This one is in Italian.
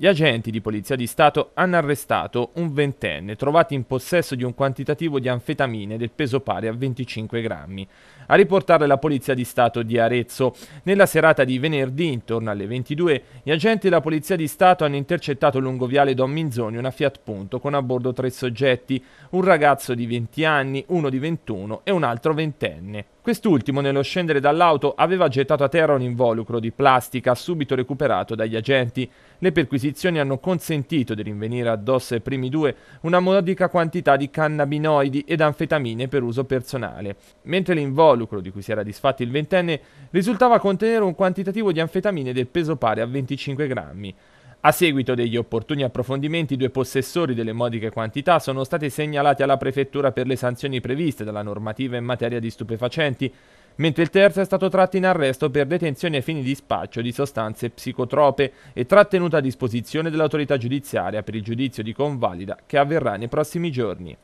Gli agenti di Polizia di Stato hanno arrestato un ventenne trovato in possesso di un quantitativo di anfetamine del peso pari a 25 grammi. A riportare la Polizia di Stato di Arezzo, nella serata di venerdì intorno alle 22, gli agenti della Polizia di Stato hanno intercettato lungo viale Don Minzoni una Fiat Punto con a bordo tre soggetti, un ragazzo di 20 anni, uno di 21 e un altro ventenne. Quest'ultimo, nello scendere dall'auto, aveva gettato a terra un involucro di plastica subito recuperato dagli agenti. Le perquisizioni hanno consentito di rinvenire addosso ai primi due una modica quantità di cannabinoidi ed anfetamine per uso personale, mentre l'involucro di cui si era disfatto il ventenne risultava contenere un quantitativo di anfetamine del peso pari a 25 grammi. A seguito degli opportuni approfondimenti, due possessori delle modiche quantità sono stati segnalati alla prefettura per le sanzioni previste dalla normativa in materia di stupefacenti, mentre il terzo è stato tratto in arresto per detenzione ai fini di spaccio di sostanze psicotrope e trattenuto a disposizione dell'autorità giudiziaria per il giudizio di convalida che avverrà nei prossimi giorni.